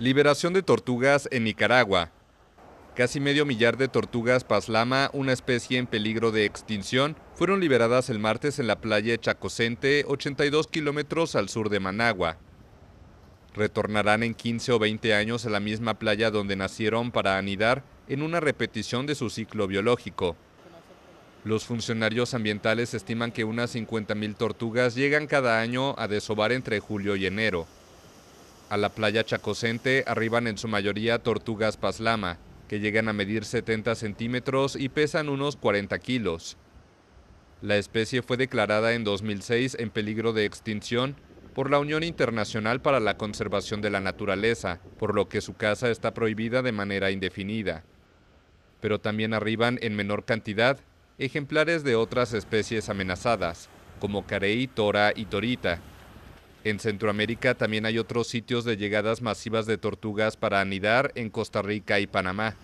Liberación de tortugas en Nicaragua. Casi medio millar de tortugas paslama, una especie en peligro de extinción, fueron liberadas el martes en la playa Chacocente, 82 kilómetros al sur de Managua. Retornarán en 15 o 20 años a la misma playa donde nacieron para anidar en una repetición de su ciclo biológico. Los funcionarios ambientales estiman que unas 50.000 tortugas llegan cada año a desovar entre julio y enero. A la playa Chacocente arriban en su mayoría tortugas paslama, que llegan a medir 70 centímetros y pesan unos 40 kilos. La especie fue declarada en 2006 en peligro de extinción por la Unión Internacional para la Conservación de la Naturaleza, por lo que su caza está prohibida de manera indefinida. Pero también arriban en menor cantidad ejemplares de otras especies amenazadas, como carey, tora y torita, en Centroamérica también hay otros sitios de llegadas masivas de tortugas para anidar en Costa Rica y Panamá.